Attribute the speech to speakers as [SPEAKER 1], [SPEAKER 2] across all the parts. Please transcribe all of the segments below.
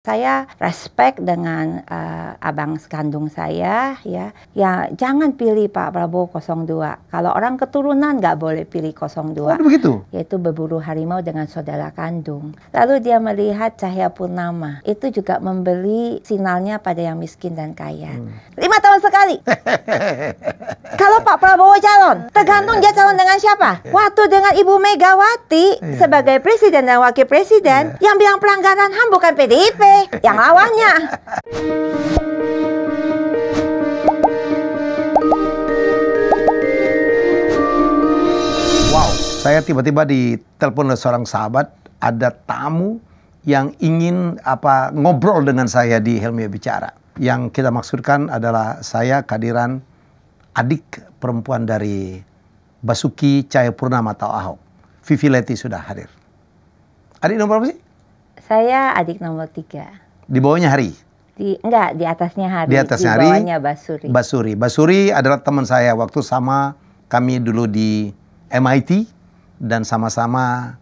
[SPEAKER 1] Saya respect dengan uh, abang sekandung saya ya. Ya jangan pilih Pak Prabowo 02. Kalau orang keturunan nggak boleh pilih 02. Oh, begitu. Yaitu berburu harimau dengan saudara kandung. Lalu dia melihat cahaya purnama. Itu juga membeli sinalnya pada yang miskin dan kaya. Hmm. Lima tahun sekali. Kalau Pak Prabowo calon, tergantung dia calon dengan siapa. Iya. Waktu dengan Ibu Megawati iya. sebagai presiden dan wakil presiden iya. yang bilang pelanggaran HAM bukan PDIP yang lawannya.
[SPEAKER 2] Wow, saya tiba-tiba ditelepon oleh seorang sahabat, ada tamu yang ingin apa ngobrol dengan saya di Helmi Bicara. Yang kita maksudkan adalah saya kehadiran adik perempuan dari Basuki Purnama atau Ahok. Vivi Leti sudah hadir. Adik nomor berapa sih?
[SPEAKER 1] Saya adik nomor tiga.
[SPEAKER 2] Di bawahnya Hari?
[SPEAKER 1] Di, enggak, di atasnya Hari. Di atasnya Hari. Di bawahnya Basuri.
[SPEAKER 2] Basuri. Basuri adalah teman saya waktu sama kami dulu di MIT dan sama-sama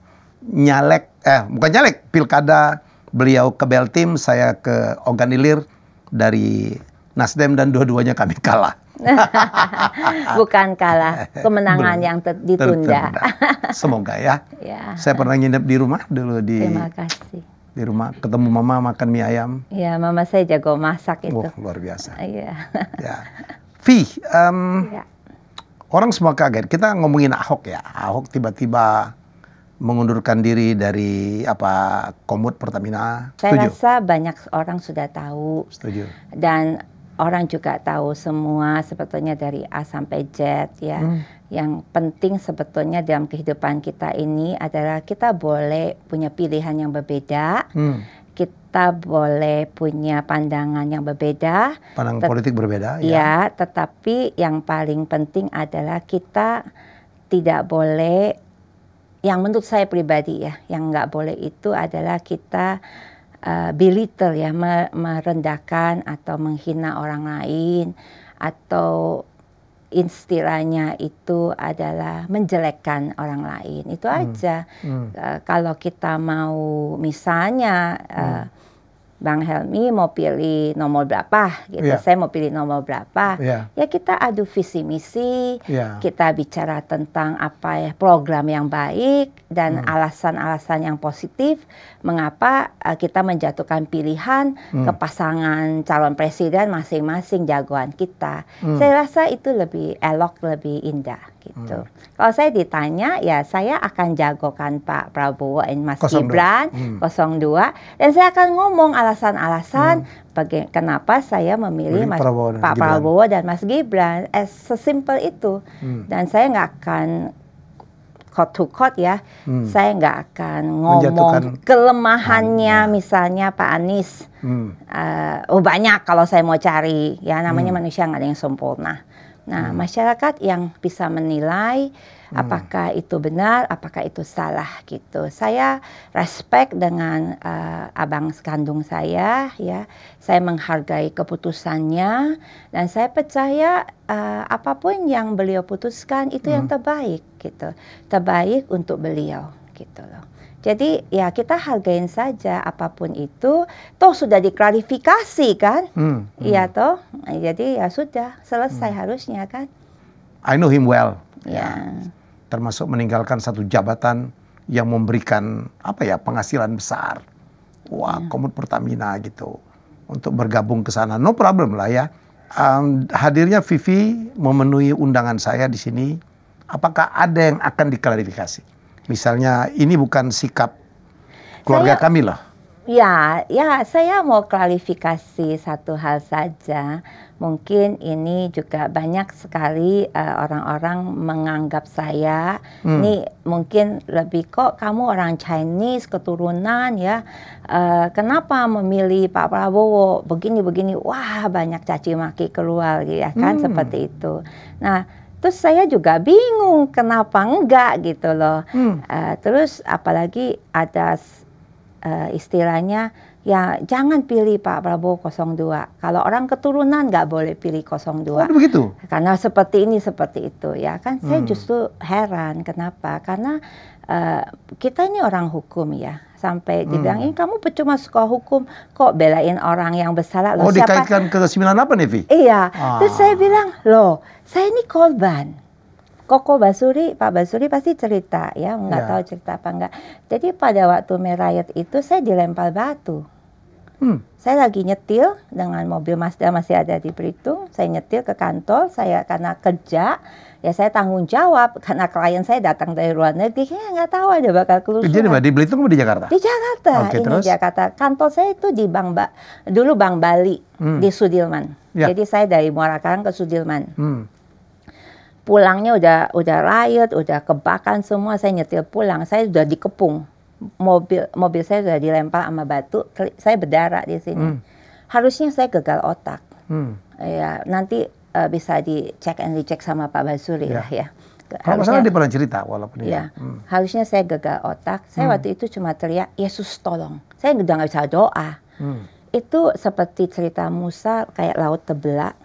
[SPEAKER 2] nyalek, eh bukan nyalek, pilkada beliau ke Beltim, saya ke Organilir dari Nasdem dan dua-duanya kami kalah.
[SPEAKER 1] Bukan kalah, kemenangan yang ditunda.
[SPEAKER 2] Semoga ya. ya. Saya pernah nginep di rumah dulu di Terima
[SPEAKER 1] kasih
[SPEAKER 2] di rumah ketemu mama makan mie ayam.
[SPEAKER 1] Iya, mama saya jago masak itu. Oh, luar biasa. Iya.
[SPEAKER 2] ya. Vi, um, ya. orang semua kaget. Kita ngomongin Ahok ya. Ahok tiba-tiba mengundurkan diri dari apa Komut Pertamina. Setuju? Saya rasa
[SPEAKER 1] banyak orang sudah tahu. Setuju. Dan orang juga tahu semua sebetulnya dari A sampai Z ya. Hmm yang penting sebetulnya dalam kehidupan kita ini adalah kita boleh punya pilihan yang berbeda, hmm. kita boleh punya pandangan yang berbeda,
[SPEAKER 2] pandangan Tet politik berbeda, ya. ya.
[SPEAKER 1] Tetapi yang paling penting adalah kita tidak boleh, yang menurut saya pribadi ya, yang nggak boleh itu adalah kita uh, belittle ya, merendahkan atau menghina orang lain atau istilahnya itu adalah menjelekkan orang lain itu hmm. aja hmm. Hmm. Uh, kalau kita mau misalnya uh, hmm Bang Helmi mau pilih nomor berapa gitu, yeah. saya mau pilih nomor berapa. Yeah. Ya kita adu visi misi, yeah. kita bicara tentang apa ya program yang baik dan hmm. alasan-alasan hmm. yang positif mengapa uh, kita menjatuhkan pilihan hmm. ke pasangan calon presiden masing-masing jagoan kita. Hmm. Saya rasa itu lebih elok, lebih indah gitu. Hmm. Kalau saya ditanya ya saya akan jagokan Pak Prabowo dan Mas 02. Gibran hmm. 02 dan saya akan ngomong alasan-alasan hmm. kenapa saya memilih Mas, Prabowo Pak Gibran. Prabowo dan Mas Gibran. Eh, sesimpel itu. Hmm. Dan saya nggak akan Kot to kot ya, hmm. saya nggak akan ngomong kelemahannya hmm. misalnya Pak Anies. Hmm. Uh, oh banyak kalau saya mau cari ya namanya hmm. manusia nggak ada yang sempurna. Nah, hmm. masyarakat yang bisa menilai hmm. apakah itu benar, apakah itu salah gitu. Saya respect dengan uh, abang sekandung saya ya. Saya menghargai keputusannya dan saya percaya uh, apapun yang beliau putuskan itu hmm. yang terbaik gitu. Terbaik untuk beliau gitu loh. Jadi ya kita hargain saja apapun itu, toh sudah diklarifikasi kan, hmm, hmm. iya hmm. toh. Jadi ya sudah selesai hmm. harusnya kan.
[SPEAKER 2] I know him well. Ya. Yeah. Termasuk meninggalkan satu jabatan yang memberikan apa ya penghasilan besar. Wah, yeah. Komut Pertamina gitu untuk bergabung ke sana. No problem lah ya. Um, hadirnya Vivi memenuhi undangan saya di sini. Apakah ada yang akan diklarifikasi? Misalnya ini bukan sikap keluarga saya, kami lah.
[SPEAKER 1] Ya, ya saya mau klarifikasi satu hal saja. Mungkin ini juga banyak sekali eh, orang-orang uh, menganggap saya hmm. ini mungkin lebih kok kamu orang Chinese keturunan ya. Uh, kenapa memilih Pak Prabowo begini-begini? Wah, banyak caci maki keluar ya kan hmm. seperti itu. Nah, terus saya juga bingung kenapa enggak gitu loh hmm. uh, terus apalagi ada uh, istilahnya ya jangan pilih Pak Prabowo 02 kalau orang keturunan nggak boleh pilih 02 oh, begitu karena seperti ini seperti itu ya kan hmm. saya justru heran kenapa karena uh, kita ini orang hukum ya sampai hmm. dibilang kamu cuma suka hukum kok belain orang yang bersalah loh. Oh siapa?
[SPEAKER 2] dikaitkan ke 98 Evi? Iya. Ah. Terus
[SPEAKER 1] saya bilang loh saya ini korban. Koko Basuri, Pak Basuri pasti cerita ya, nggak yeah. tahu cerita apa enggak. Jadi pada waktu merayat itu saya dilempar batu. Hmm. Saya lagi nyetil dengan mobil Mazda masih ada di Belitung. Saya nyetil ke kantor, saya karena kerja, ya saya tanggung jawab karena klien saya datang dari luar negeri, saya nggak tahu ada bakal keluar. Jadi di
[SPEAKER 2] Belitung atau di Jakarta? Di
[SPEAKER 1] Jakarta, okay, ini terus? Jakarta. Kantor saya itu di Bang ba dulu Bang Bali hmm. di Sudirman. Ya. Jadi saya dari Muara Karang ke Sudirman. Hmm pulangnya udah udah riot, udah kebakan semua. Saya nyetil pulang, saya udah dikepung mobil mobil saya sudah dilempar sama batu, saya berdarah di sini. Hmm. Harusnya saya gagal otak. Hmm. Ya, nanti uh, bisa dicek and recheck sama Pak Basuri ya. lah ya. Kalau masalah dia
[SPEAKER 2] pernah cerita walaupun ya. ya. Hmm.
[SPEAKER 1] Harusnya saya gagal otak. Saya hmm. waktu itu cuma teriak, Yesus tolong. Saya udah nggak bisa doa. Hmm. Itu seperti cerita Musa kayak laut tebelak.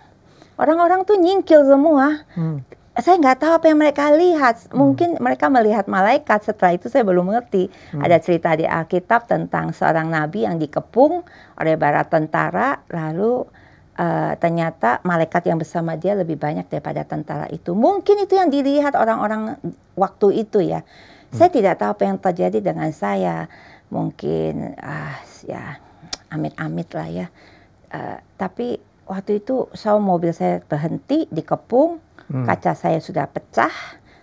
[SPEAKER 1] Orang-orang tuh nyingkil semua. Hmm saya nggak tahu apa yang mereka lihat. Hmm. Mungkin mereka melihat malaikat. Setelah itu saya belum mengerti. Hmm. Ada cerita di Alkitab tentang seorang nabi yang dikepung oleh bara tentara, lalu uh, ternyata malaikat yang bersama dia lebih banyak daripada tentara itu. Mungkin itu yang dilihat orang-orang waktu itu ya. Hmm. Saya tidak tahu apa yang terjadi dengan saya. Mungkin ah ya amit-amit lah ya. Uh, tapi waktu itu saw mobil saya berhenti dikepung hmm. kaca saya sudah pecah,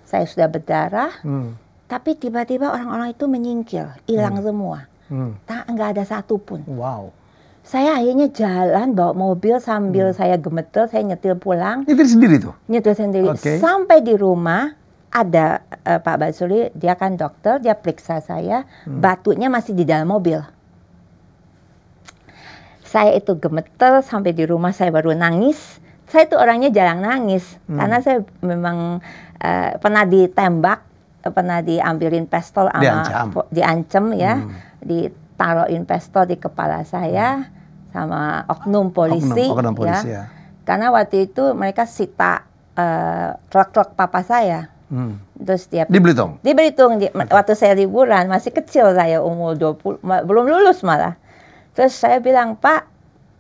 [SPEAKER 1] saya sudah berdarah, hmm. tapi tiba-tiba orang-orang itu menyingkir, hilang hmm. semua, hmm. tak nggak ada satupun. Wow. Saya akhirnya jalan bawa mobil sambil hmm. saya gemeter, saya nyetir pulang. Nyetir sendiri tuh? Nyetir sendiri. Okay. Sampai di rumah ada uh, Pak Basuli, dia kan dokter, dia periksa saya, hmm. batunya masih di dalam mobil saya itu gemeter sampai di rumah saya baru nangis saya tuh orangnya jarang nangis hmm. karena saya memang uh, pernah ditembak, pernah diambilin pistol sama diancam, diancam ya, hmm. ditaruhin pistol di kepala saya hmm. sama oknum polisi, oknum, oknum ya. polisi ya. ya. Karena waktu itu mereka sita uh, truk-truk papa saya. Hmm. Terus dia di Belitung. Di Belitung di, okay. waktu saya liburan masih kecil saya umur 20 belum lulus malah. Terus saya bilang, "Pak,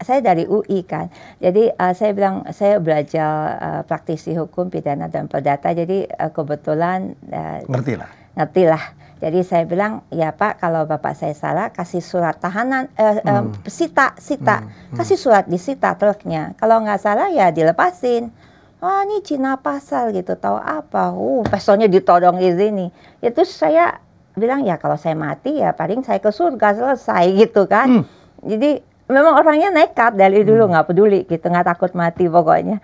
[SPEAKER 1] saya dari UI kan, jadi uh, saya bilang saya belajar uh, praktisi hukum pidana dan perdata, jadi uh, kebetulan uh, ngerti lah, ngerti lah. Jadi saya bilang ya Pak kalau bapak saya salah kasih surat tahanan, uh, hmm. uh, sita, sita, hmm. Hmm. kasih surat disita truknya. Kalau nggak salah ya dilepasin. Wah ini Cina pasal gitu, tahu apa? Uh, pesonya ditodong di sini. Itu ya, saya bilang ya kalau saya mati ya paling saya ke surga selesai gitu kan. Hmm. Jadi memang orangnya nekat dari hmm. dulu nggak peduli gitu nggak takut mati pokoknya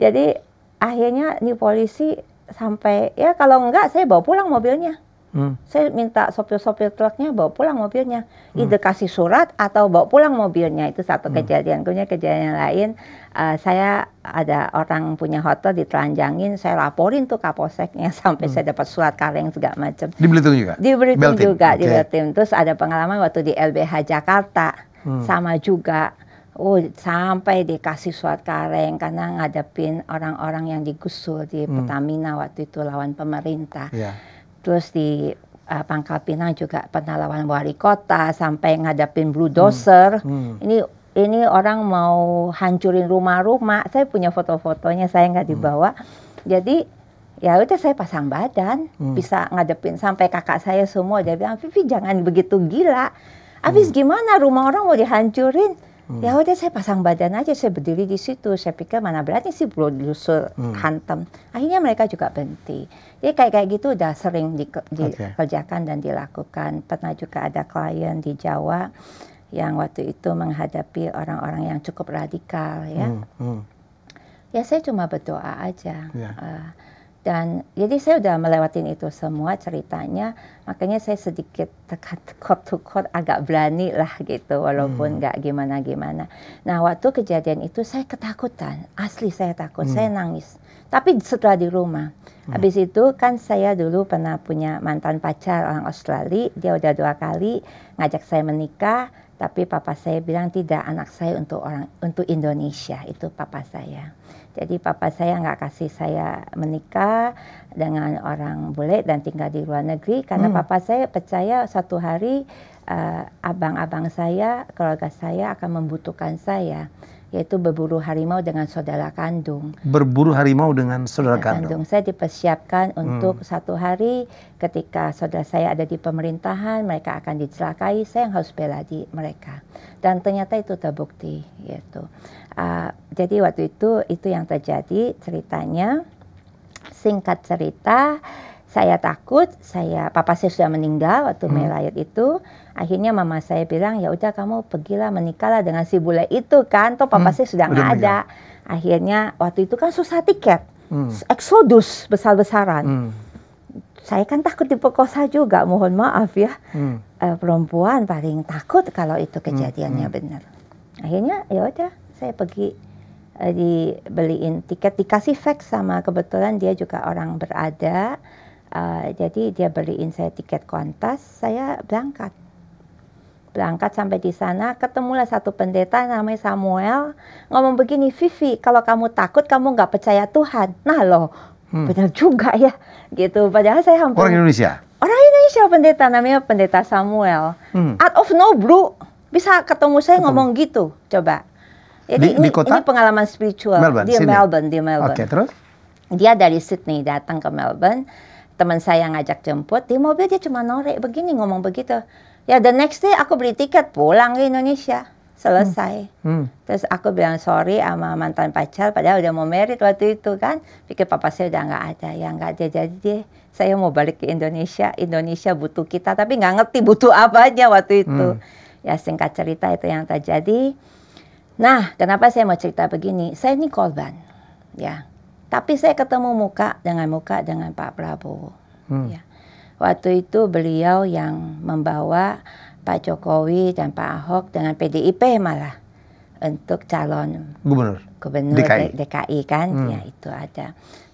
[SPEAKER 1] jadi akhirnya nih polisi sampai ya kalau enggak saya bawa pulang mobilnya hmm. saya minta sopir-sopir truknya bawa pulang mobilnya hmm. ide kasih surat atau bawa pulang mobilnya itu satu hmm. kejadian punya kejadian lain uh, saya ada orang punya hotel ditelanjangin saya laporin tuh kapolseknya sampai hmm. saya dapat surat kaleng segala macam di
[SPEAKER 2] Belitung juga di Belitung juga okay. di Belitung
[SPEAKER 1] terus ada pengalaman waktu di LBH Jakarta hmm. sama juga. Oh, sampai dikasih surat kareng karena ngadepin orang-orang yang digusur di hmm. Pertamina waktu itu lawan pemerintah. Yeah. Terus di uh, Pangkal Pinang juga pernah lawan wali kota sampai ngadepin bulldozer. Hmm. Hmm. Ini ini orang mau hancurin rumah-rumah. Saya punya foto-fotonya, saya nggak hmm. dibawa. Hmm. Jadi ya udah saya pasang badan, hmm. bisa ngadepin sampai kakak saya semua dia bilang, "Vivi jangan begitu gila." Habis hmm. gimana rumah orang mau dihancurin? Hmm. Ya udah saya pasang badan aja, saya berdiri di situ. Saya pikir mana berarti sih lusur hmm. hantam. Akhirnya mereka juga berhenti. Jadi kayak kayak gitu udah sering di, dikerjakan okay. dan dilakukan. Pernah juga ada klien di Jawa yang waktu itu menghadapi orang-orang yang cukup radikal ya. Hmm. Hmm. Ya saya cuma berdoa aja. Yeah. Ya. Uh, dan jadi saya sudah melewati itu semua ceritanya makanya saya sedikit tekat kot to kot agak berani lah gitu walaupun hmm. nggak hmm. gimana gimana nah waktu kejadian itu saya ketakutan asli saya takut hmm. saya nangis tapi setelah di rumah hmm. habis itu kan saya dulu pernah punya mantan pacar orang Australia dia udah dua kali ngajak saya menikah tapi papa saya bilang tidak anak saya untuk orang untuk Indonesia itu papa saya jadi papa saya nggak kasih saya menikah dengan orang bule dan tinggal di luar negeri karena hmm. papa saya percaya satu hari eh, abang-abang uh, saya, keluarga saya akan membutuhkan saya yaitu berburu harimau dengan saudara kandung.
[SPEAKER 2] Berburu harimau
[SPEAKER 1] dengan saudara kandung. kandung. Saya dipersiapkan hmm. untuk hmm. satu hari ketika saudara saya ada di pemerintahan, mereka akan dicelakai, saya yang harus bela di mereka. Dan ternyata itu terbukti, yaitu. Uh, jadi waktu itu itu yang terjadi ceritanya. Singkat cerita, saya takut, saya papa saya sudah meninggal waktu hmm. melayat itu. Akhirnya mama saya bilang, "Ya udah kamu pergilah menikahlah dengan si bule itu kan, toh papa hmm. saya sudah nggak ada." Akhirnya waktu itu kan susah tiket. Hmm. Eksodus besar-besaran. Hmm. Saya kan takut diperkosa juga, mohon maaf ya. Hmm. Uh, perempuan paling takut kalau itu hmm. kejadiannya hmm. benar. Akhirnya ya udah saya pergi uh, dibeliin tiket dikasih fax sama kebetulan dia juga orang berada uh, jadi dia beliin saya tiket kontas saya berangkat berangkat sampai di sana ketemulah satu pendeta namanya Samuel ngomong begini Vivi kalau kamu takut kamu nggak percaya Tuhan nah loh hmm. benar juga ya gitu padahal saya hampir orang Indonesia orang Indonesia pendeta namanya pendeta Samuel hmm. out of no blue bisa ketemu saya ketemu. ngomong gitu coba Ya, di, ini, di kota? Ini pengalaman spiritual. Melbourne, dia sini. Melbourne, dia Melbourne. Oke, okay, terus? Dia dari Sydney datang ke Melbourne. Teman saya ngajak jemput, di mobil dia cuma norek begini ngomong begitu. Ya the next day aku beli tiket pulang ke Indonesia. Selesai. Hmm. Hmm. Terus aku bilang sorry sama mantan pacar padahal udah mau merit waktu itu kan. Pikir papa saya udah nggak ada, ya nggak ada jadi dia saya mau balik ke Indonesia. Indonesia butuh kita tapi nggak ngerti butuh apa aja waktu itu. Hmm. Ya singkat cerita itu yang terjadi Nah, kenapa saya mau cerita begini? Saya ini korban, ya. Tapi saya ketemu muka dengan muka dengan Pak Prabowo. Hmm. Ya. Waktu itu beliau yang membawa Pak Jokowi dan Pak Ahok dengan PDIP malah untuk calon gubernur gubernur DKI, DKI kan, hmm. ya itu ada.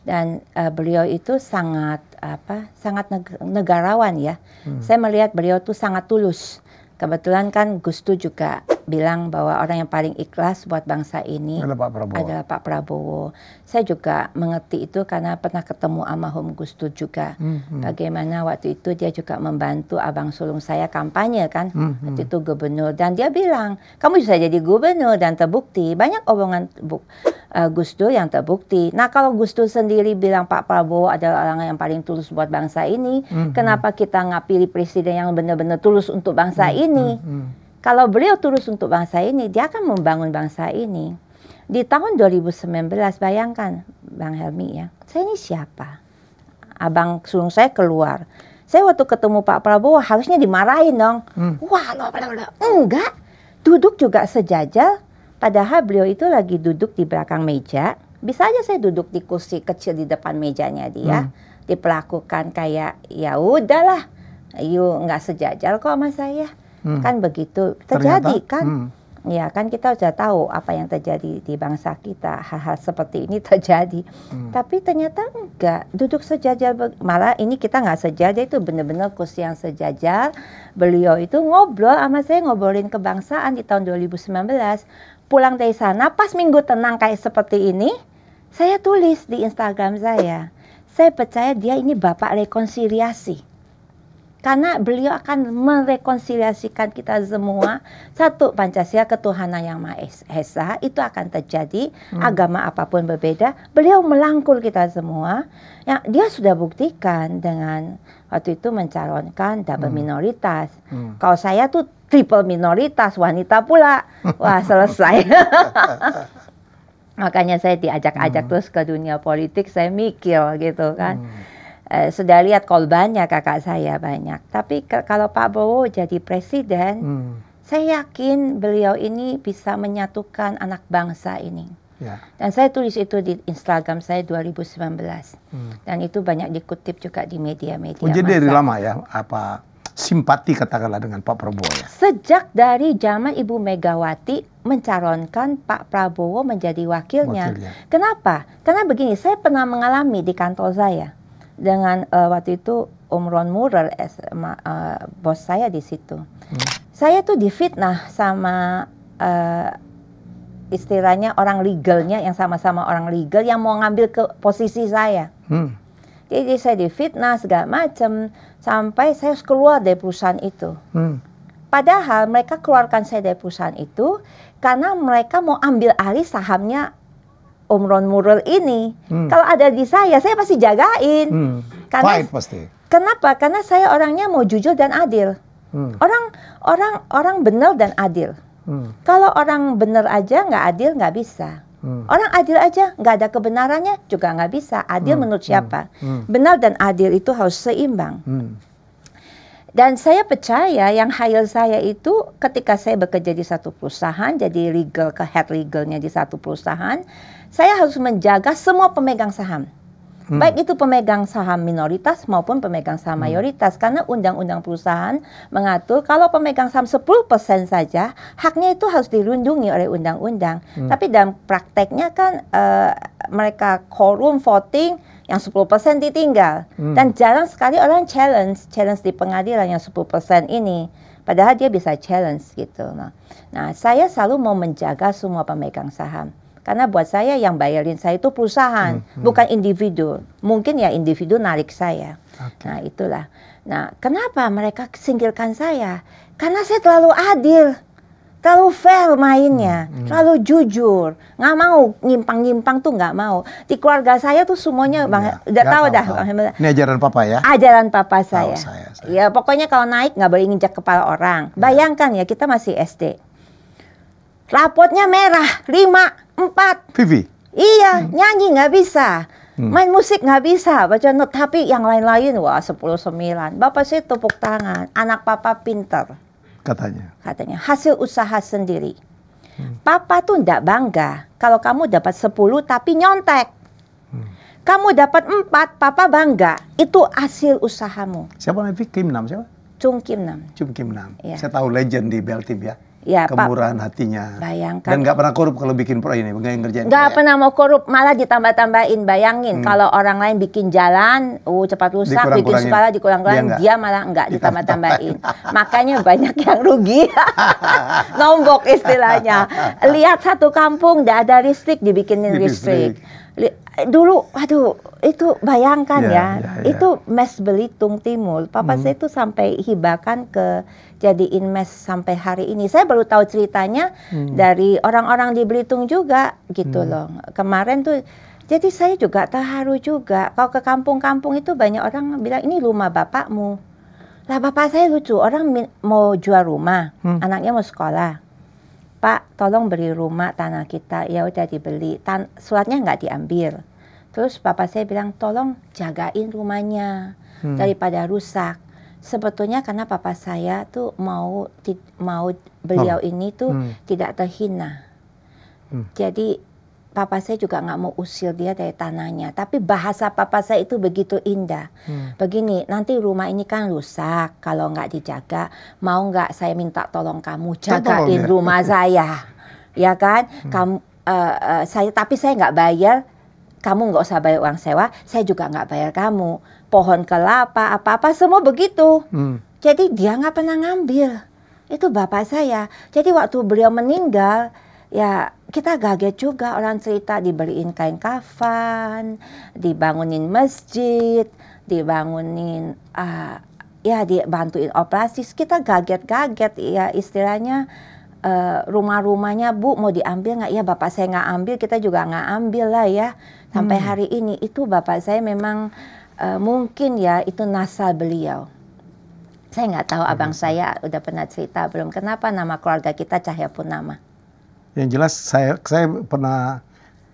[SPEAKER 1] Dan uh, beliau itu sangat apa? Sangat negarawan ya. Hmm. Saya melihat beliau itu sangat tulus. Kebetulan kan Gustu juga bilang bahwa orang yang paling ikhlas buat bangsa ini adalah Pak Prabowo. Adalah Pak Prabowo. Saya juga mengerti itu karena pernah ketemu almarhum Gus Dur juga. Hmm, hmm. Bagaimana waktu itu dia juga membantu abang sulung saya kampanye kan, hmm, waktu itu gubernur dan dia bilang kamu bisa jadi gubernur dan terbukti banyak omongan uh, eh, Gus Dur yang terbukti. Nah kalau Gus Dur sendiri bilang Pak Prabowo adalah orang yang paling tulus buat bangsa ini, hmm, kenapa hmm. kita nggak pilih presiden yang benar-benar tulus untuk bangsa hmm, ini? Hmm, hmm kalau beliau terus untuk bangsa ini, dia akan membangun bangsa ini. Di tahun 2019, bayangkan Bang Helmi ya, saya ini siapa? Abang sulung saya keluar. Saya waktu ketemu Pak Prabowo harusnya dimarahin dong. Hmm. Wah, lo, apa lo. Enggak, duduk juga sejajar. Padahal beliau itu lagi duduk di belakang meja. Bisa aja saya duduk di kursi kecil di depan mejanya dia. Hmm. Diperlakukan kayak ya udahlah, Yuk enggak sejajar kok sama saya hmm. kan begitu terjadi Ternyata, kan hmm. ya kan kita sudah tahu apa yang terjadi di bangsa kita hal-hal seperti ini terjadi hmm. tapi ternyata enggak duduk sejajar malah ini kita nggak sejajar itu benar-benar kursi yang sejajar beliau itu ngobrol sama saya ngobrolin kebangsaan di tahun 2019 pulang dari sana pas minggu tenang kayak seperti ini saya tulis di Instagram saya saya percaya dia ini bapak rekonsiliasi karena beliau akan merekonsiliasikan kita semua. Satu, Pancasila ketuhanan yang Maha Esa itu akan terjadi. Hmm. Agama apapun berbeda, beliau melangkul kita semua. Ya, dia sudah buktikan dengan waktu itu mencalonkan double hmm. minoritas. Hmm. Kalau saya tuh triple minoritas, wanita pula. Wah, selesai. Makanya saya diajak-ajak hmm. terus ke dunia politik, saya mikir gitu kan. Hmm eh, sudah lihat korbannya kakak saya banyak. Tapi ke, kalau Pak Bowo jadi presiden, hmm. saya yakin beliau ini bisa menyatukan anak bangsa ini. Yeah. Dan saya tulis itu di Instagram saya 2019. Hmm. Dan itu banyak dikutip juga di media-media. Oh, jadi dari lama
[SPEAKER 2] ya apa simpati katakanlah dengan Pak Prabowo ya.
[SPEAKER 1] Sejak dari zaman Ibu Megawati mencalonkan Pak Prabowo menjadi wakilnya. wakilnya. Kenapa? Karena begini, saya pernah mengalami di kantor saya dengan uh, waktu itu Om Ron Murer, uh, bos saya di situ. Hmm. Saya tuh difitnah sama uh, istilahnya orang legalnya yang sama-sama orang legal yang mau ngambil ke posisi saya. Hmm. Jadi saya difitnah segala macam sampai saya harus keluar dari perusahaan itu. Hmm. Padahal mereka keluarkan saya dari perusahaan itu karena mereka mau ambil alih sahamnya Om Ron ini, hmm. kalau ada di saya, saya pasti jagain. Hmm. Karena, Fight pasti. Kenapa? Karena saya orangnya mau jujur dan adil. Hmm. Orang orang orang benar dan adil. Hmm. Kalau orang benar aja nggak adil nggak bisa. Hmm. Orang adil aja nggak ada kebenarannya juga nggak bisa. Adil hmm. menurut siapa? Hmm. Hmm. Benar dan adil itu harus seimbang. Hmm. Dan saya percaya yang hire saya itu ketika saya bekerja di satu perusahaan, jadi legal ke head legalnya di satu perusahaan, saya harus menjaga semua pemegang saham. Hmm. Baik itu pemegang saham minoritas maupun pemegang saham hmm. mayoritas karena undang-undang perusahaan mengatur kalau pemegang saham 10% saja haknya itu harus dilindungi oleh undang-undang. Hmm. Tapi dalam prakteknya kan uh, mereka quorum voting yang 10% ditinggal hmm. dan jarang sekali orang challenge challenge di pengadilan yang 10% ini. Padahal dia bisa challenge gitu. Nah, nah saya selalu mau menjaga semua pemegang saham karena buat saya yang bayarin saya itu perusahaan, hmm, hmm. bukan individu. Mungkin ya individu narik saya. Okay. Nah, itulah. Nah, kenapa mereka singkirkan saya? Karena saya terlalu adil. Terlalu fair mainnya, hmm, hmm. terlalu jujur, nggak mau nyimpang-nyimpang tuh nggak mau. Di keluarga saya tuh semuanya hmm, bang, ya, udah tahu, tahu dah. Tahu.
[SPEAKER 2] Ini ajaran papa ya?
[SPEAKER 1] Ajaran papa saya. saya, saya. Ya pokoknya kalau naik nggak boleh nginjak kepala orang. Ya. Bayangkan ya kita masih SD, rapotnya merah lima empat. Vivi? Iya, hmm. nyanyi nggak bisa. Hmm. Main musik nggak bisa, baca not. Tapi yang lain-lain, wah sepuluh sembilan. Bapak sih tepuk tangan, anak papa pinter. Katanya? Katanya, hasil usaha sendiri. Hmm. Papa tuh ndak bangga kalau kamu dapat sepuluh tapi nyontek. Hmm. Kamu dapat empat, papa bangga. Itu hasil usahamu. Siapa Vivi? Kim Nam siapa? Chung Kim Nam.
[SPEAKER 2] Chung Kim Nam. Ya. Saya tahu legend di beltim ya. Ya, kemurahan Pak, hatinya. Bayangkan. Dan nggak pernah korup kalau bikin proyek ini, nggak ngerjain. Nggak
[SPEAKER 1] pernah mau korup, malah ditambah-tambahin. Bayangin hmm. kalau orang lain bikin jalan, uh cepat rusak, bikin sekolah dikurang-kurangin, dia, dia malah nggak ditambah-tambahin. Makanya banyak yang rugi, nombok istilahnya. Lihat satu kampung, nggak ada listrik, dibikinin listrik dulu aduh itu bayangkan yeah, ya, yeah, yeah. Ya. itu mes Belitung Timur papa hmm. saya itu sampai hibahkan ke jadiin mes sampai hari ini saya baru tahu ceritanya hmm. dari orang-orang di Belitung juga gitu hmm. loh kemarin tuh jadi saya juga terharu juga kalau ke kampung-kampung itu banyak orang bilang ini rumah bapakmu lah bapak saya lucu orang mau jual rumah hmm. anaknya mau sekolah Pak, tolong beri rumah tanah kita. Ya udah dibeli. Tan suratnya nggak diambil. Terus papa saya bilang, tolong jagain rumahnya hmm. daripada rusak. Sebetulnya karena papa saya tuh mau mau beliau oh. ini tuh hmm. tidak terhina. Hmm. Jadi papa saya juga nggak mau usil dia dari tanahnya. Tapi bahasa papa saya itu begitu indah. Hmm. Begini, nanti rumah ini kan rusak kalau nggak dijaga. Mau nggak saya minta tolong kamu jagain ya? rumah saya, ya kan? Hmm. Kamu, uh, eh, uh, eh, saya tapi saya nggak bayar. Kamu nggak usah bayar uang sewa. Saya juga nggak bayar kamu. Pohon kelapa, apa-apa semua begitu. Hmm. Jadi dia nggak pernah ngambil. Itu bapak saya. Jadi waktu beliau meninggal ya kita kaget juga orang cerita dibeliin kain kafan, dibangunin masjid, dibangunin uh, ya dibantuin operasi. Kita kaget-kaget ya istilahnya uh, rumah-rumahnya bu mau diambil nggak ya bapak saya nggak ambil kita juga nggak ambil lah ya sampai hmm. hari ini itu bapak saya memang uh, mungkin ya itu nasa beliau saya nggak tahu hmm. abang saya udah pernah cerita belum kenapa nama keluarga kita Cahaya Purnama
[SPEAKER 2] yang jelas saya saya pernah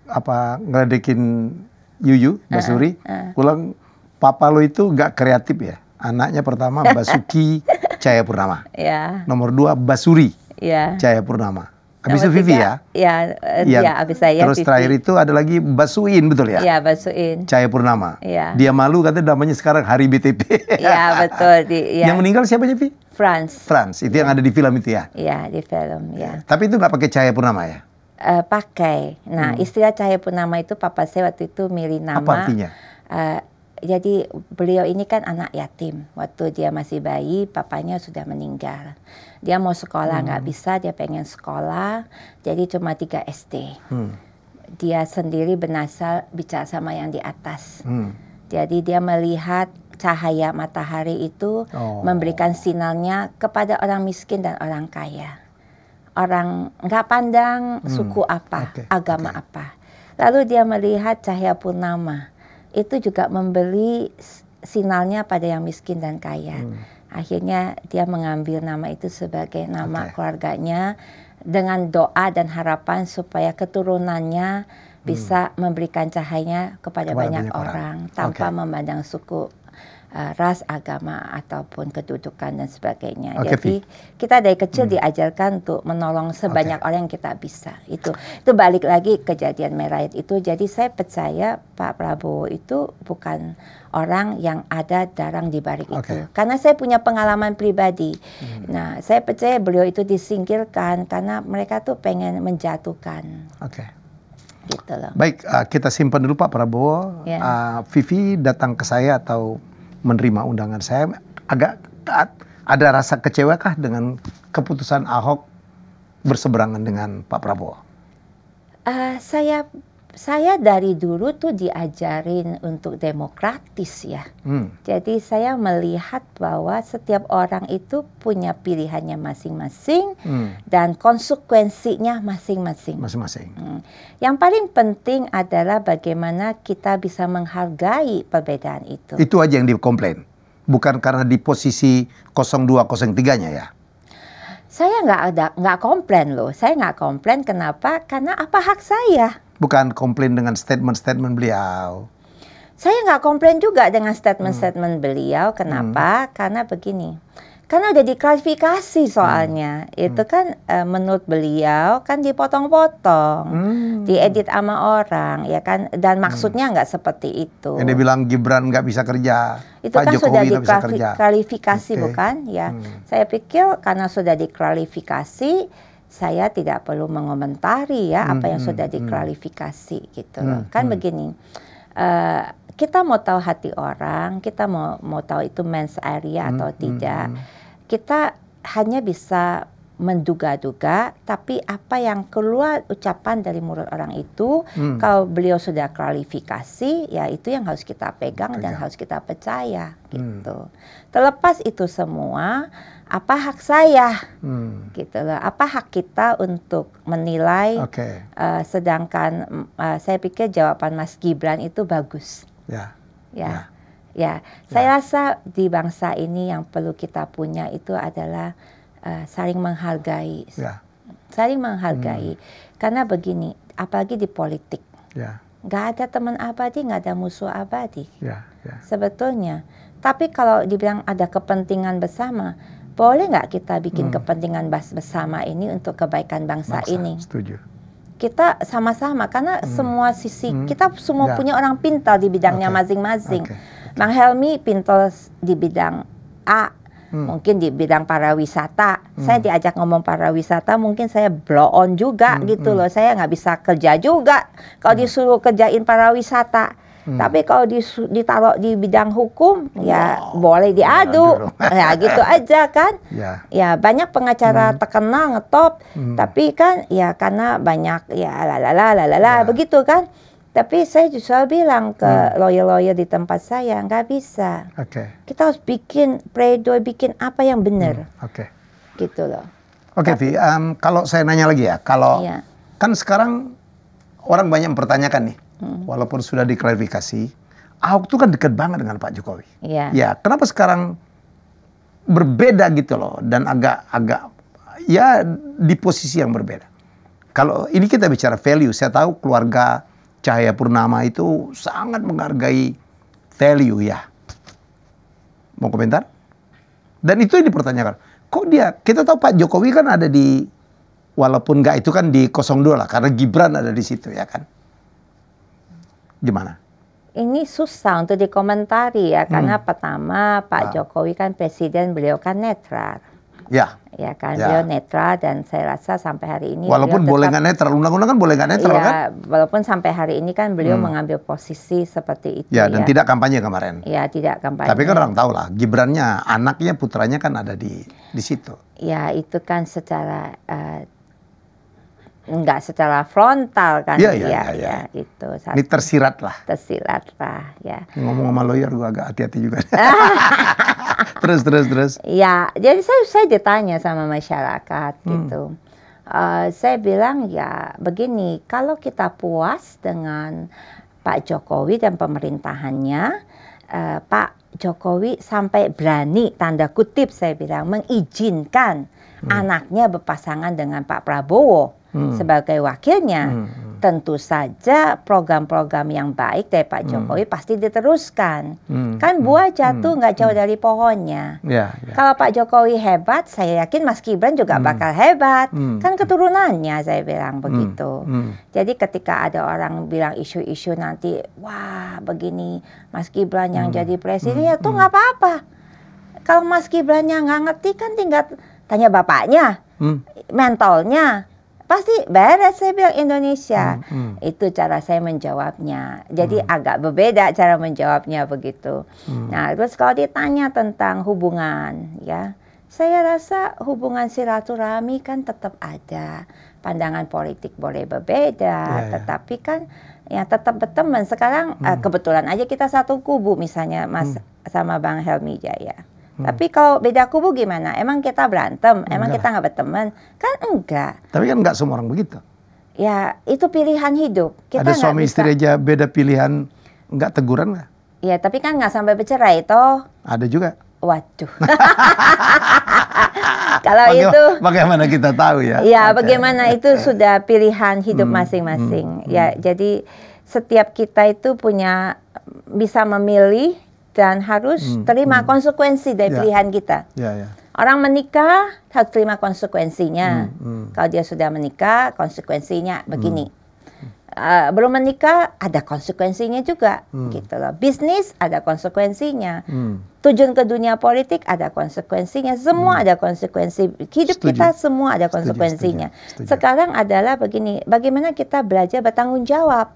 [SPEAKER 2] apa ngeledekin Yuyu Basuri, uh, uh. pulang papa lo itu nggak kreatif ya. Anaknya pertama Basuki Cahaya Purnama. Yeah. Nomor dua Basuri yeah. Cahaya Purnama. Habis itu Vivi ya?
[SPEAKER 1] Iya, ya, ya, habis saya Terus Vivi. terakhir
[SPEAKER 2] itu ada lagi Basuin betul ya?
[SPEAKER 1] Iya, Basuin.
[SPEAKER 2] Cahaya Purnama. Iya. Dia malu katanya namanya sekarang Hari BTP.
[SPEAKER 1] Iya, betul. Di, yeah. Yang iya. meninggal siapa Vivi France.
[SPEAKER 2] France, itu yang iya. ada di film itu ya?
[SPEAKER 1] Iya, di film, ya.
[SPEAKER 2] Tapi itu nggak pakai cahaya purnama ya?
[SPEAKER 1] Uh, pakai. Nah, hmm. istilah cahaya purnama itu papa saya waktu itu milih nama. Apa artinya? Uh, jadi beliau ini kan anak yatim. Waktu dia masih bayi, papanya sudah meninggal. Dia mau sekolah nggak hmm. bisa, dia pengen sekolah. Jadi cuma tiga SD. Hmm. Dia sendiri benasal bicara sama yang di atas. Hmm. Jadi dia melihat cahaya matahari itu oh. memberikan sinyalnya kepada orang miskin dan orang kaya. Orang nggak pandang hmm. suku apa, okay. agama okay. apa. Lalu dia melihat cahaya purnama. Itu juga memberi sinyalnya pada yang miskin dan kaya. Hmm. Akhirnya dia mengambil nama itu sebagai nama okay. keluarganya dengan doa dan harapan supaya keturunannya hmm. bisa hmm. memberikan cahayanya kepada, kepada banyak, banyak orang, orang tanpa okay. memandang suku uh, ras, agama ataupun kedudukan dan sebagainya. Okay, Jadi kita dari kecil hmm. diajarkan untuk menolong sebanyak okay. orang yang kita bisa. Itu itu balik lagi kejadian merayat itu. Jadi saya percaya Pak Prabowo itu bukan orang yang ada darang di balik okay. itu. Karena saya punya pengalaman pribadi. Hmm. Nah, saya percaya beliau itu disingkirkan karena mereka tuh pengen menjatuhkan. Oke. Okay. Gitu
[SPEAKER 2] Baik, uh, kita simpan dulu Pak Prabowo. Yeah. Ya. Uh, Vivi datang ke saya atau menerima undangan saya agak ada rasa kecewakah dengan keputusan Ahok berseberangan dengan Pak Prabowo?
[SPEAKER 1] Uh, saya saya dari dulu tuh diajarin untuk demokratis ya. Hmm. Jadi saya melihat bahwa setiap orang itu punya pilihannya masing-masing hmm. dan konsekuensinya masing-masing. Masing-masing. Hmm. Yang paling penting adalah bagaimana kita bisa menghargai perbedaan itu. Itu
[SPEAKER 2] aja yang dikomplain. Bukan karena di posisi 0203-nya ya
[SPEAKER 1] saya nggak ada nggak komplain loh saya nggak komplain kenapa karena apa hak saya
[SPEAKER 2] Bukan komplain dengan statement-statement beliau.
[SPEAKER 1] Saya nggak komplain juga dengan statement-statement hmm. beliau. Kenapa? Hmm. Karena begini. Karena udah diklarifikasi soalnya. Hmm. Itu hmm. kan e, menurut beliau kan dipotong-potong, hmm. diedit sama orang, ya kan. Dan hmm. maksudnya nggak hmm. seperti itu. Yang dia bilang
[SPEAKER 2] Gibran nggak bisa kerja. Itu Pak kan Jokowi sudah
[SPEAKER 1] diklarifikasi okay. bukan? Ya. Hmm. Saya pikir karena sudah diklarifikasi saya tidak perlu mengomentari ya hmm, apa yang hmm, sudah hmm. diklarifikasi hmm. gitu hmm, kan hmm. begini uh, kita mau tahu hati orang kita mau mau tahu itu mens area hmm, atau hmm, tidak hmm, kita hanya bisa menduga-duga tapi apa yang keluar ucapan dari mulut orang itu hmm. kalau beliau sudah klarifikasi ya itu yang harus kita pegang, pegang. dan harus kita percaya hmm. gitu terlepas itu semua apa hak saya hmm. gitu loh apa hak kita untuk menilai okay. uh, eh, sedangkan uh, saya pikir jawaban Mas Gibran itu bagus ya yeah. ya yeah. ya yeah. Ya. saya rasa di bangsa ini yang perlu kita punya itu adalah uh, saling menghargai ya. saling menghargai hmm. karena begini apalagi di politik ya. Gak ada teman abadi nggak ada musuh abadi sebetulnya tapi kalau dibilang ada kepentingan bersama boleh nggak kita bikin hmm. kepentingan bersama ini untuk kebaikan bangsa, bangsa ini? Setuju. Kita sama-sama karena hmm. semua sisi hmm. kita semua ya. punya orang pintar di bidangnya masing-masing. Okay. Okay. Bang Helmi pintar di bidang A, hmm. mungkin di bidang pariwisata. Hmm. Saya diajak ngomong pariwisata, mungkin saya blow on juga hmm. gitu hmm. loh. Saya nggak bisa kerja juga kalau hmm. disuruh kerjain pariwisata. Hmm. Tapi kalau ditaruh di bidang hukum oh, ya boleh diadu. Ya, gitu aja kan. Ya, ya banyak pengacara hmm. terkenal ngetop, hmm. tapi kan ya karena banyak ya lalala lalala ya. begitu kan. Tapi saya justru bilang ke lawyer hmm. lawyer-lawyer di tempat saya nggak bisa. Okay. Kita harus bikin predo bikin apa yang benar. Hmm. Oke. Okay. Gitu loh.
[SPEAKER 2] Oke, okay, Vi, um, kalau saya nanya lagi ya, kalau iya. kan sekarang orang banyak mempertanyakan nih, hmm. walaupun sudah diklarifikasi, Ahok itu kan dekat banget dengan Pak Jokowi. Iya. Ya, kenapa sekarang berbeda gitu loh dan agak agak ya di posisi yang berbeda. Kalau ini kita bicara value, saya tahu keluarga Cahaya Purnama itu sangat menghargai value ya. Mau komentar? Dan itu yang dipertanyakan. Kok dia, kita tahu Pak Jokowi kan ada di, walaupun nggak itu kan di 02 lah, karena Gibran ada di situ ya kan. Gimana?
[SPEAKER 1] Ini susah untuk dikomentari ya, karena hmm. pertama Pak ah. Jokowi kan presiden, beliau kan netral. Ya. Ya kan, ya. beliau netral dan saya rasa sampai hari ini. Walaupun tetap, boleh nggak
[SPEAKER 2] netral, undang-undang kan boleh nggak netral ya, kan?
[SPEAKER 1] Walaupun sampai hari ini kan beliau hmm. mengambil posisi seperti itu. Ya, dan ya. tidak
[SPEAKER 2] kampanye kemarin.
[SPEAKER 1] Ya, tidak kampanye. Tapi kan orang
[SPEAKER 2] tahu lah, Gibrannya, anaknya, putranya kan ada di di situ.
[SPEAKER 1] Ya, itu kan secara uh, nggak secara frontal kan ya, dia, ya, ya, ya. ya gitu. Satu. Ini
[SPEAKER 2] tersirat lah.
[SPEAKER 1] Tersirat lah, ya.
[SPEAKER 2] Ngomong sama lawyer gua agak hati-hati juga. terus terus terus.
[SPEAKER 1] Ya, jadi saya saya ditanya sama masyarakat hmm. gitu. Uh, saya bilang ya begini, kalau kita puas dengan Pak Jokowi dan pemerintahannya, uh, Pak Jokowi sampai berani tanda kutip saya bilang mengizinkan hmm. anaknya berpasangan dengan Pak Prabowo hmm. sebagai wakilnya, hmm, hmm. tentu saja program-program yang baik dari Pak hmm. Jokowi hmm. pasti diteruskan. Hmm. Kan hmm. buah jatuh nggak hmm. jauh dari pohonnya. Yeah, yeah. Kalau Pak Jokowi hebat, saya yakin Mas Gibran juga hmm. bakal hebat. Hmm. Kan keturunannya saya bilang begitu. Hmm. Hmm. Jadi ketika ada orang bilang isu-isu nanti, wah begini Mas Gibran yang hmm. jadi presiden, hmm. ya tuh nggak hmm. apa-apa. Kalau Mas Gibran yang nggak ngerti kan tinggal tanya bapaknya, hmm. mentalnya, pasti beres saya bilang Indonesia. Hmm, hmm. Itu cara saya menjawabnya. Jadi hmm. agak berbeda cara menjawabnya begitu. Hmm. Nah, terus kalau ditanya tentang hubungan ya, saya rasa hubungan silaturahmi kan tetap ada. Pandangan politik boleh berbeda, yeah. Ya. tetapi kan ya tetap berteman. Sekarang eh, hmm. kebetulan aja kita satu kubu misalnya Mas hmm. sama Bang Helmi Jaya. Hmm. Tapi kalau beda kubu gimana? Emang kita berantem? Enggak. Emang kita nggak berteman? Kan enggak.
[SPEAKER 2] Tapi kan enggak semua orang begitu.
[SPEAKER 1] Ya itu pilihan hidup. Kita Ada suami bisa. istri
[SPEAKER 2] aja beda pilihan, enggak teguran
[SPEAKER 1] lah. Ya tapi kan enggak sampai bercerai toh. Ada juga. Waduh. kalau itu
[SPEAKER 2] bagaimana kita tahu ya? Ya, bagaimana
[SPEAKER 1] itu sudah pilihan hidup hmm, masing-masing. Hmm, ya, hmm, hmm. Ya, jadi setiap kita itu punya bisa memilih dan harus hmm, terima hmm. konsekuensi dari yeah. pilihan kita. Yeah, yeah. Orang menikah harus terima konsekuensinya. Hmm, hmm. Kalau dia sudah menikah, konsekuensinya hmm. begini. Hmm. Uh, belum menikah ada konsekuensinya juga, hmm. gitu loh. Bisnis ada konsekuensinya. Hmm. Tujuan ke dunia politik ada konsekuensinya. Semua hmm. ada konsekuensi. Hidup setuju. kita semua ada konsekuensinya. Setuju, setuju, setuju. Sekarang adalah begini, bagaimana kita belajar bertanggung jawab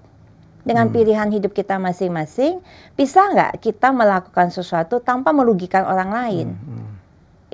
[SPEAKER 1] dengan hmm. pilihan hidup kita masing-masing, bisa nggak kita melakukan sesuatu tanpa merugikan orang lain? Hmm. hmm.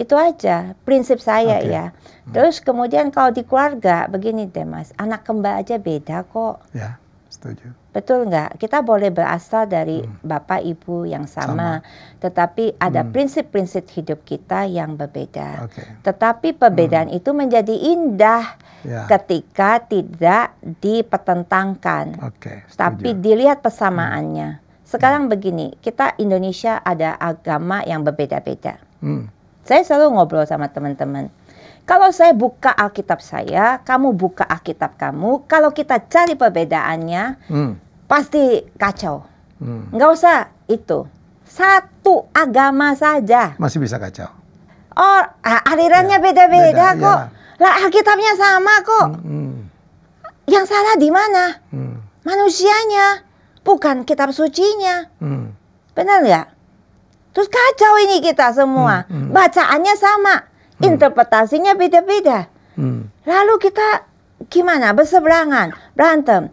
[SPEAKER 1] Itu aja prinsip saya okay. ya. Hmm. Terus kemudian kalau di keluarga begini deh Mas, anak kembar aja beda kok.
[SPEAKER 2] Yeah. Setuju.
[SPEAKER 1] Betul nggak? Kita boleh berasal dari hmm. bapak ibu yang sama, sama. tetapi ada hmm. prinsip-prinsip hmm. hidup kita yang berbeda. Okay. Tetapi perbedaan hmm. itu menjadi indah yeah. ketika tidak dipertentangkan, okay. tapi dilihat hmm. persamaannya. Hmm. Sekarang hmm. begini, kita Indonesia ada agama yang berbeda-beda. Hmm. Saya selalu ngobrol sama teman-teman kalau saya buka Alkitab saya, kamu buka Alkitab kamu, kalau kita cari perbedaannya, hmm. pasti kacau. Hmm. Nggak usah itu. Satu agama saja. Masih bisa kacau. Oh, alirannya ya, beda-beda ya, kok. Ya. Lah Alkitabnya sama kok. Hmm, hmm. Yang salah di mana? Hmm. Manusianya, bukan kitab sucinya. Hmm. Benar nggak? Terus kacau ini kita semua. Hmm, hmm. Bacaannya sama, Hmm. interpretasinya beda-beda. Hmm. Lalu kita gimana berseberangan, berantem.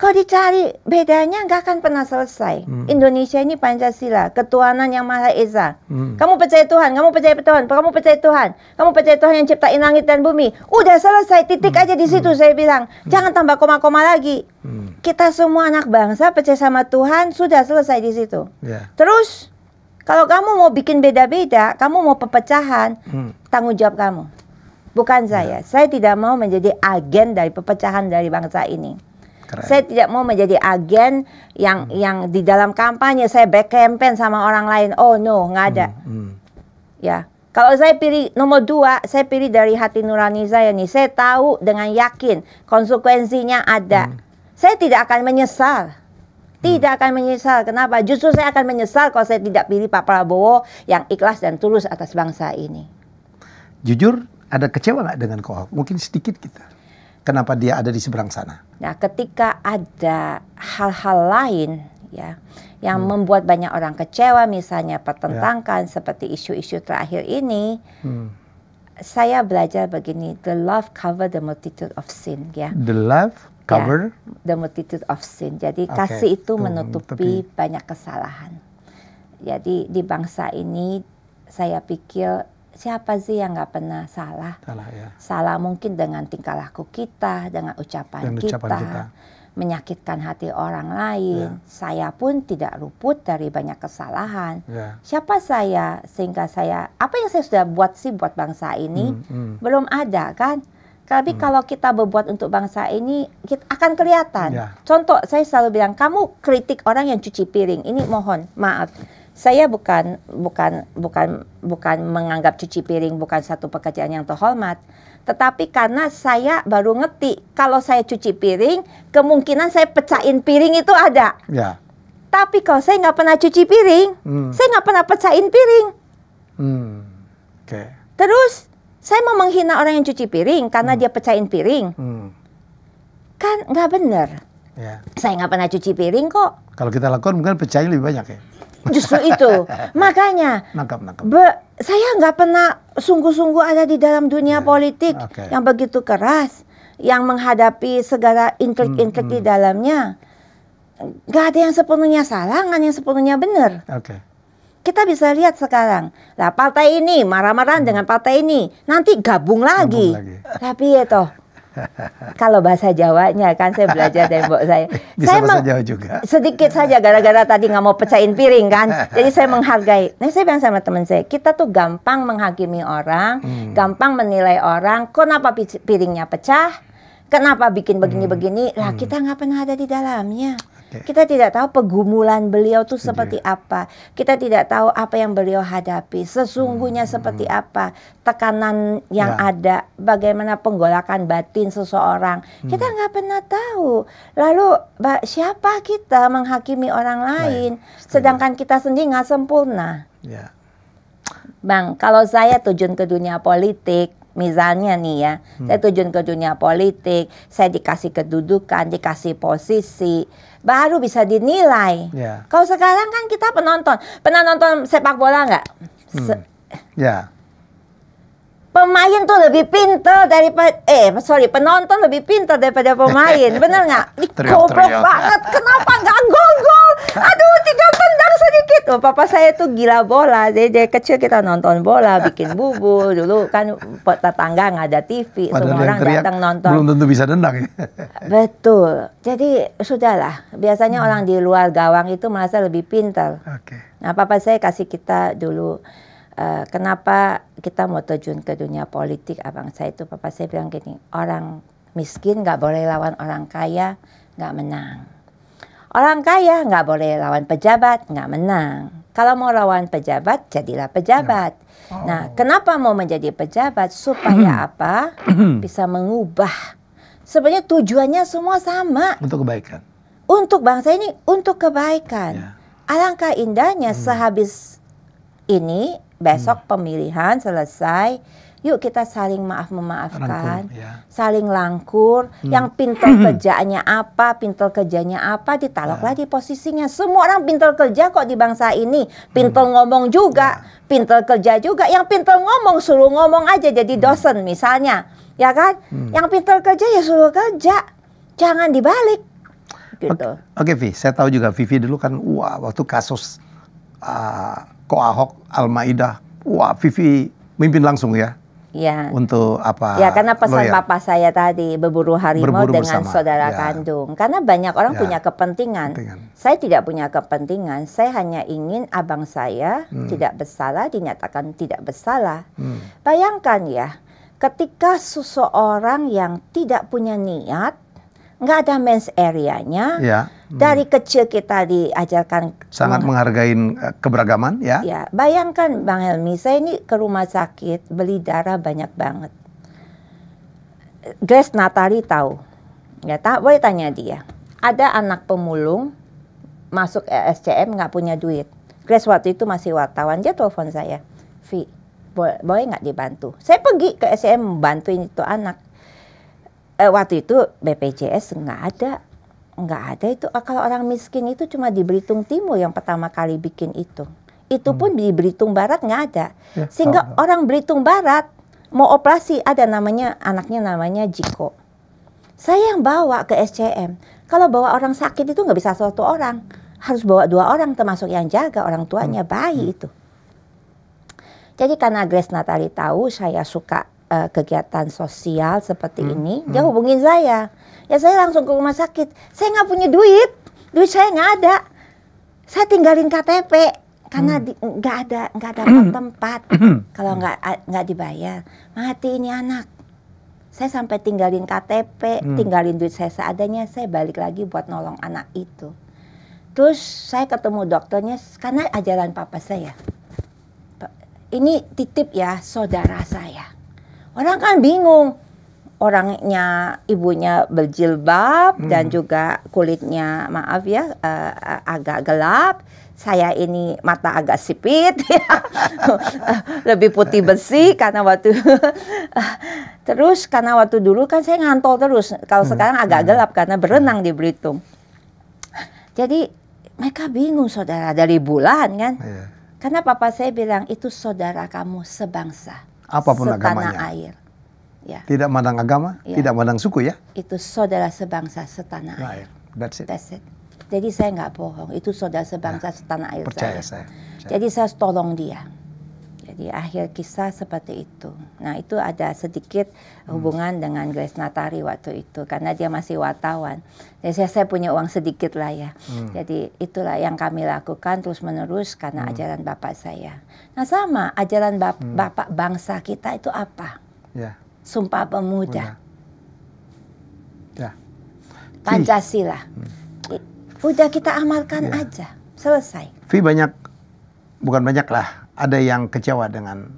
[SPEAKER 1] Kalau dicari bedanya nggak akan pernah selesai. Hmm. Indonesia ini Pancasila, ketuhanan yang Maha Esa. Hmm. Kamu percaya Tuhan, kamu percaya Tuhan, kamu percaya Tuhan, kamu percaya Tuhan yang ciptain langit dan bumi. Udah selesai, titik hmm. aja di situ hmm. saya bilang. Hmm. Jangan tambah koma-koma lagi. Hmm. Kita semua anak bangsa percaya sama Tuhan, sudah selesai di situ. Yeah. Terus kalau kamu mau bikin beda-beda, kamu mau pepecahan, hmm. tanggung jawab kamu. Bukan ya. saya. Ya. Saya tidak mau menjadi agen dari pepecahan dari bangsa ini. Keren. Saya tidak mau menjadi agen yang hmm. yang di dalam kampanye saya back campaign sama orang lain. Oh no, nggak ada. Hmm. Hmm. Ya. Kalau saya pilih nomor dua, saya pilih dari hati nurani saya nih. Saya tahu dengan yakin konsekuensinya ada. Hmm. Saya tidak akan menyesal. Tidak hmm. akan menyesal. Kenapa? Justru saya akan menyesal kalau saya tidak pilih Pak Prabowo yang ikhlas dan tulus atas bangsa ini.
[SPEAKER 2] Jujur, ada kecewa nggak dengan Kohok? Mungkin sedikit kita. Kenapa dia ada di seberang
[SPEAKER 1] sana? Nah, ketika ada hal-hal lain ya yang hmm. membuat banyak orang kecewa, misalnya pertentangan ya. seperti isu-isu terakhir ini, hmm saya belajar begini, the love cover the multitude of sin, ya. The love cover ya, the multitude of sin. Jadi okay. kasih itu Tuh, menutupi banyak kesalahan. Jadi di bangsa ini saya pikir siapa sih yang nggak pernah salah? Salah ya. Salah mungkin dengan tingkah laku kita, dengan ucapan, dengan kita, kita, menyakitkan hati orang lain. Yeah. Saya pun tidak luput dari banyak kesalahan. Yeah. Siapa saya sehingga saya apa yang saya sudah buat sih buat bangsa ini mm, mm. belum ada kan? Tapi hmm. kalau kita berbuat untuk bangsa ini, kita akan kelihatan. Ya. Contoh, saya selalu bilang, kamu kritik orang yang cuci piring. Ini mohon maaf, saya bukan bukan bukan bukan menganggap cuci piring bukan satu pekerjaan yang terhormat. Tetapi karena saya baru ngerti kalau saya cuci piring, kemungkinan saya pecahin piring itu ada. Ya. Tapi kalau saya nggak pernah cuci piring, hmm. saya nggak pernah pecahin piring. Hmm. Okay. Terus saya mau menghina orang yang cuci piring karena hmm. dia pecahin piring. Hmm. Kan nggak bener. Ya. Saya nggak pernah cuci piring kok.
[SPEAKER 2] Kalau kita lakukan mungkin pecahin lebih banyak ya.
[SPEAKER 1] Justru itu. Makanya. Nangkap, nangkap. Be, saya nggak pernah sungguh-sungguh ada di dalam dunia ya. politik okay. yang begitu keras. Yang menghadapi segala intrik-intrik hmm, hmm, di dalamnya. Gak ada yang sepenuhnya salah, gak ada yang sepenuhnya benar. Okay kita bisa lihat sekarang. Lah partai ini marah marah hmm. dengan partai ini, nanti gabung lagi. Gabung lagi. Tapi ya toh kalau bahasa Jawanya kan saya belajar dari mbok saya. Bisa saya bahasa Jawa juga. Sedikit saja gara-gara tadi nggak mau pecahin piring kan. Jadi saya menghargai. Nah saya bilang sama teman saya, kita tuh gampang menghakimi orang, hmm. gampang menilai orang. Kenapa piringnya pecah? Kenapa bikin begini-begini? Hmm. Lah kita hmm. nggak pernah ada di dalamnya. Kita tidak tahu pergumulan beliau itu seperti iya. apa. Kita tidak tahu apa yang beliau hadapi, sesungguhnya hmm. seperti apa, tekanan yang yeah. ada, bagaimana penggolakan batin seseorang. Hmm. Kita nggak pernah tahu. Lalu siapa kita menghakimi orang lain, sedangkan kita sendiri nggak sempurna. Yeah. Bang, kalau saya tujuan ke dunia politik, misalnya nih ya, hmm. saya tujuan ke dunia politik, saya dikasih kedudukan, dikasih posisi baru bisa dinilai. Yeah. Kalau sekarang kan kita penonton, pernah nonton sepak bola nggak? Hmm. Se Ya. Yeah. Pemain tuh lebih pintar daripada eh sorry penonton lebih pintar daripada pemain, bener nggak? koplo banget, kenapa nggak gol gol? Aduh tiga papa saya tuh gila bola. Jadi dari kecil kita nonton bola, bikin bubur. Dulu kan tetangga nggak ada TV, Padahal semua orang datang nonton. Belum
[SPEAKER 2] tentu bisa dendang ya.
[SPEAKER 1] Betul. Jadi sudahlah. Biasanya hmm. orang di luar gawang itu merasa lebih pintar. Okay. Nah, papa saya kasih kita dulu Uh, kenapa kita mau terjun ke dunia politik abang saya itu papa saya bilang gini orang miskin nggak boleh lawan orang kaya nggak menang Orang kaya nggak boleh lawan pejabat, nggak menang. Kalau mau lawan pejabat, jadilah pejabat. Ya. Oh. Nah, kenapa mau menjadi pejabat? Supaya apa? Bisa mengubah. Sebenarnya tujuannya semua sama. Untuk kebaikan. Untuk bangsa ini, untuk kebaikan. Ya. Alangkah indahnya hmm. sehabis ini, besok hmm. pemilihan selesai yuk kita saling maaf memaafkan, Rangkul, ya. saling langkur. Hmm. Yang pintar kerjanya apa, pintar kerjanya apa, ditalok ya. lagi posisinya. Semua orang pintar kerja kok di bangsa ini, pintar hmm. ngomong juga, ya. pintar kerja juga. Yang pintar ngomong suruh ngomong aja jadi hmm. dosen misalnya, ya kan? Hmm. Yang pintar kerja ya suruh kerja, jangan dibalik. Gitu.
[SPEAKER 2] Oke, okay, Vi, saya tahu juga Vivi dulu kan, wah waktu kasus uh, Ko Ahok, Al-Maidah, wah Vivi mimpin langsung ya Ya. Untuk apa? Ya, karena pesan ya? papa
[SPEAKER 1] saya tadi berburu harimau berburu dengan bersama. saudara ya. kandung. Karena banyak orang ya. punya kepentingan. kepentingan. Saya tidak punya kepentingan. Saya hanya ingin abang saya hmm. tidak bersalah dinyatakan tidak bersalah. Hmm. Bayangkan ya, ketika seseorang yang tidak punya niat, nggak ada mens areanya, ya dari kecil kita diajarkan sangat
[SPEAKER 2] menghargai eh, keberagaman ya. Ya,
[SPEAKER 1] bayangkan Bang Helmi, saya ini ke rumah sakit beli darah banyak banget. Grace Natali tahu. Ya, tak boleh tanya dia. Ada anak pemulung masuk SCM nggak punya duit. Grace waktu itu masih wartawan, dia telepon saya. Vi, boleh nggak dibantu? Saya pergi ke SCM bantuin itu anak. Eh, waktu itu BPJS nggak ada nggak ada itu ah, kalau orang miskin itu cuma di Belitung Timur yang pertama kali bikin itu itu pun hmm. di Belitung Barat nggak ada ya, sehingga tahu. Oh, oh. orang Belitung Barat mau operasi ada namanya anaknya namanya Jiko saya yang bawa ke SCM kalau bawa orang sakit itu nggak bisa satu orang harus bawa dua orang termasuk yang jaga orang tuanya hmm, bayi hmm. itu jadi karena Grace Natali tahu saya suka uh, kegiatan sosial seperti hmm. ini, dia hmm. hubungin saya. Ya saya langsung ke rumah sakit. Saya nggak punya duit, duit saya nggak ada. Saya tinggalin KTP karena hmm. nggak hmm. ada nggak ada hmm. tempat kalau nggak nggak dibayar mati ini anak. Saya sampai tinggalin KTP, hmm. tinggalin duit saya seadanya, saya balik lagi buat nolong anak itu. Terus saya ketemu dokternya karena ajaran papa saya. Ini titip ya saudara saya orang kan bingung orangnya ibunya berjilbab hmm. dan juga kulitnya maaf ya uh, agak gelap saya ini mata agak sipit ya. lebih putih bersih karena waktu terus karena waktu dulu kan saya ngantol terus kalau hmm. sekarang agak hmm. gelap karena berenang hmm. di Belitung jadi mereka bingung saudara dari bulan kan yeah. karena papa saya bilang itu saudara kamu sebangsa
[SPEAKER 2] apapun setanah agamanya. air. Ya. Tidak mandang agama, ya. tidak mandang suku ya.
[SPEAKER 1] Itu saudara sebangsa setanah nah, air. Ya. That's it. That's it. Jadi saya nggak bohong, itu saudara sebangsa nah, setanah air percaya saya. saya. Percaya. Jadi saya tolong dia di akhir kisah seperti itu. Nah itu ada sedikit hmm. hubungan hmm. dengan Grace Natari waktu itu karena dia masih wartawan. Jadi saya, saya punya uang sedikit lah ya. Hmm. Jadi itulah yang kami lakukan terus menerus karena hmm. ajaran bapak saya. Nah sama ajaran bap hmm. bapak bangsa kita itu apa? Ya. Sumpah Pemuda. Ya. Pancasila. Hmm. Udah kita amalkan ya. aja, selesai.
[SPEAKER 2] Vi banyak, bukan banyak lah ada yang kecewa dengan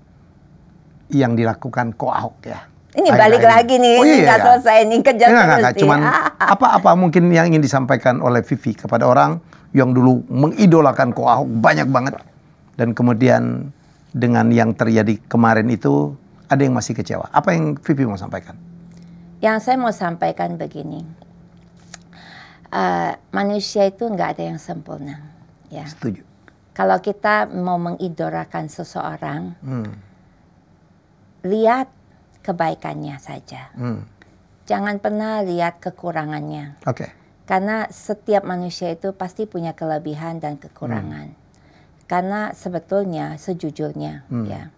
[SPEAKER 2] yang dilakukan Ko Ahok ya. Ini akhir balik akhir. lagi nih, oh, iya, iya. nggak iya. selesai
[SPEAKER 1] nih kerja terus. Enggak, Cuman
[SPEAKER 2] apa-apa mungkin yang ingin disampaikan oleh Vivi kepada orang yang dulu mengidolakan Ko Ahok banyak banget dan kemudian dengan yang terjadi kemarin itu ada yang masih kecewa. Apa yang Vivi mau sampaikan?
[SPEAKER 1] Yang saya mau sampaikan begini, uh, manusia itu nggak ada yang sempurna. Ya. Setuju kalau kita mau mengidorakan seseorang, hmm. lihat kebaikannya saja. Hmm. Jangan pernah lihat kekurangannya. Okay. Karena setiap manusia itu pasti punya kelebihan dan kekurangan. Hmm. Karena sebetulnya sejujurnya hmm. ya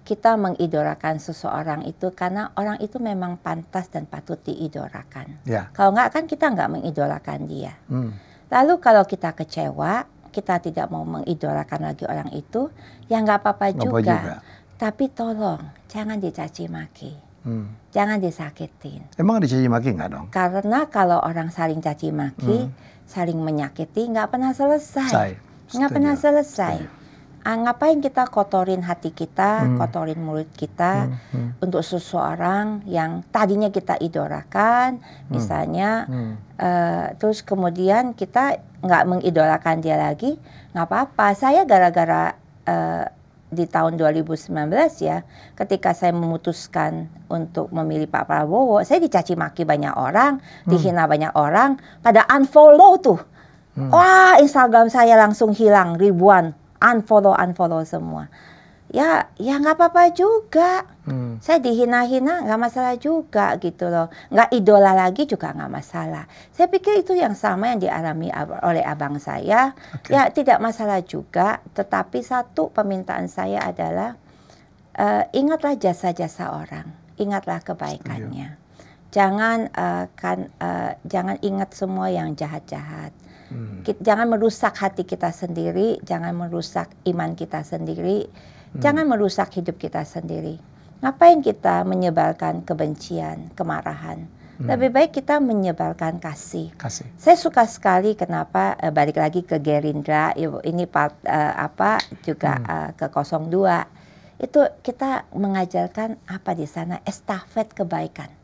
[SPEAKER 1] kita mengidorakan seseorang itu karena orang itu memang pantas dan patut diidorakan. Yeah. Kalau enggak kan kita enggak mengidolakan dia. Hmm. Lalu kalau kita kecewa, kita tidak mau mengidolakan lagi orang itu, ya nggak apa-apa juga. juga. Tapi tolong jangan dicaci maki. Hmm. Jangan disakitin.
[SPEAKER 2] Emang dicaci maki nggak dong?
[SPEAKER 1] Karena kalau orang saling caci maki, hmm. saling menyakiti nggak pernah selesai. Nggak pernah selesai. Setuju ah, ngapain kita kotorin hati kita, hmm. kotorin mulut kita hmm. Hmm. untuk seseorang yang tadinya kita idolakan, hmm. misalnya, hmm. Uh, terus kemudian kita nggak mengidolakan dia lagi, nggak apa-apa. Saya gara-gara uh, di tahun 2019 ya, ketika saya memutuskan untuk memilih Pak Prabowo, saya dicaci maki banyak orang, hmm. dihina banyak orang, pada unfollow tuh. Hmm. Wah, Instagram saya langsung hilang ribuan unfollow unfollow semua ya ya nggak apa-apa juga hmm. saya dihina-hina nggak masalah juga gitu loh nggak idola lagi juga nggak masalah saya pikir itu yang sama yang dialami ab oleh abang saya okay. ya tidak masalah juga tetapi satu permintaan saya adalah uh, ingatlah jasa-jasa orang ingatlah kebaikannya Setuju. jangan uh, kan uh, jangan ingat semua yang jahat-jahat Hmm. Kita, jangan merusak hati kita sendiri, jangan merusak iman kita sendiri,
[SPEAKER 2] hmm. jangan
[SPEAKER 1] merusak hidup kita sendiri. Ngapain kita menyebarkan kebencian, kemarahan? Hmm. Lebih baik kita menyebarkan kasih. kasih. Saya suka sekali kenapa uh, balik lagi ke Gerindra ini part uh, apa juga hmm. uh, ke 02 itu kita mengajarkan apa di sana estafet kebaikan.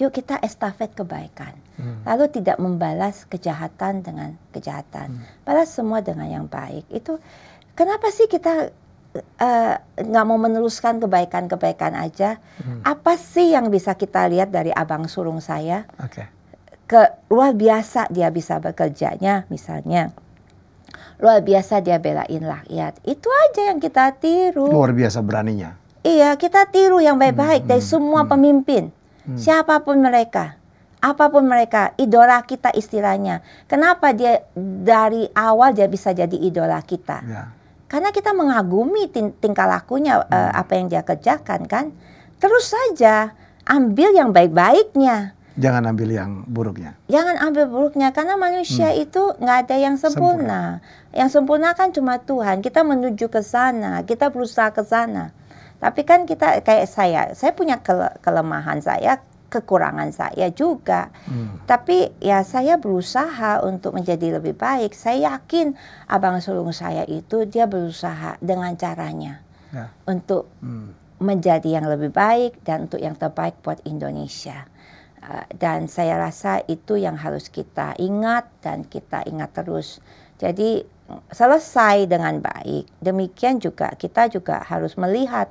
[SPEAKER 1] Yuk kita estafet kebaikan. Hmm. Lalu tidak membalas kejahatan dengan kejahatan. Hmm. Balas semua dengan yang baik. Itu kenapa sih kita eh, nggak uh, mau meneruskan kebaikan-kebaikan aja. Hmm. Apa sih yang bisa kita lihat dari abang surung saya? Okay. Ke luar biasa dia bisa bekerjanya, misalnya. Luar biasa dia belain rakyat. Itu aja yang kita tiru.
[SPEAKER 2] Luar biasa beraninya.
[SPEAKER 1] Iya, kita tiru yang baik-baik hmm, dari hmm, semua hmm. pemimpin. Hmm. Siapapun mereka, apapun mereka, idola kita istilahnya. Kenapa dia dari awal dia bisa jadi idola kita? Yeah. Karena kita mengagumi tingkah lakunya hmm. uh, apa yang dia kerjakan kan. Terus saja ambil yang baik-baiknya.
[SPEAKER 2] Jangan ambil yang buruknya.
[SPEAKER 1] Jangan ambil buruknya karena manusia hmm. itu nggak ada yang sempurna. sempurna. Yang sempurna kan cuma Tuhan. Kita menuju ke sana, kita berusaha ke sana. Tapi kan kita kayak saya, saya punya kele kelemahan saya, kekurangan saya juga. Hmm. Tapi ya saya berusaha untuk menjadi lebih baik. Saya yakin abang sulung saya itu dia berusaha dengan caranya ya. untuk hmm. menjadi yang lebih baik dan untuk yang terbaik buat Indonesia. Uh, dan saya rasa itu yang harus kita ingat dan kita ingat terus. Jadi selesai dengan baik. Demikian juga kita juga harus melihat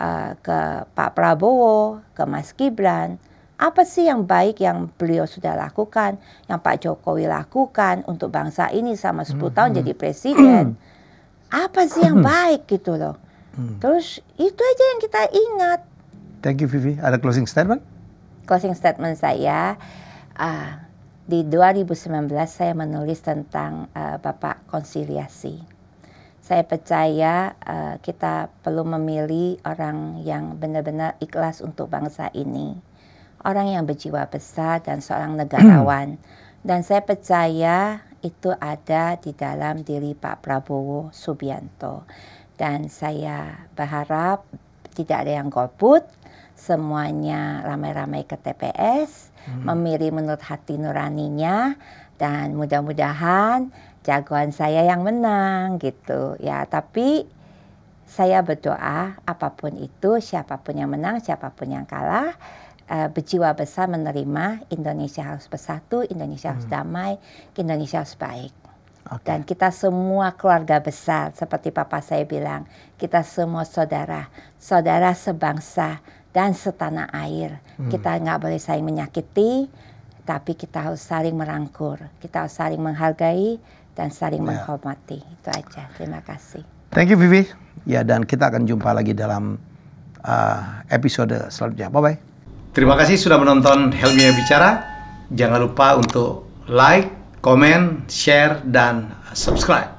[SPEAKER 1] uh, ke Pak Prabowo, ke Mas Gibran, apa sih yang baik yang beliau sudah lakukan, yang Pak Jokowi lakukan untuk bangsa ini sama 10 hmm, tahun hmm. jadi presiden. apa sih yang baik gitu loh. Hmm. Terus itu aja yang kita ingat.
[SPEAKER 2] Thank you Vivi. Ada closing statement?
[SPEAKER 1] Closing statement saya uh, di 2019 saya menulis tentang uh, Bapak Konsiliasi. Saya percaya uh, kita perlu memilih orang yang benar-benar ikhlas untuk bangsa ini. Orang yang berjiwa besar dan seorang negarawan. dan saya percaya itu ada di dalam diri Pak Prabowo Subianto. Dan saya berharap tidak ada yang golput, semuanya ramai-ramai ke TPS, Hmm. memilih menurut hati nuraninya dan mudah-mudahan jagoan saya yang menang gitu ya tapi saya berdoa apapun itu siapapun yang menang siapapun yang kalah uh, berjiwa besar menerima Indonesia harus bersatu Indonesia hmm. harus damai Indonesia harus baik okay. dan kita semua keluarga besar seperti papa saya bilang kita semua saudara saudara sebangsa dan setanah air. Hmm. Kita nggak boleh saling menyakiti, tapi kita harus saling merangkul, kita harus saling menghargai dan saling yeah. menghormati. Itu aja. Terima kasih.
[SPEAKER 2] Thank you, Vivi. Ya, dan kita akan jumpa lagi dalam uh, episode selanjutnya. Bye bye. Terima kasih sudah menonton Helmi Bicara. Jangan lupa untuk like, komen, share, dan subscribe.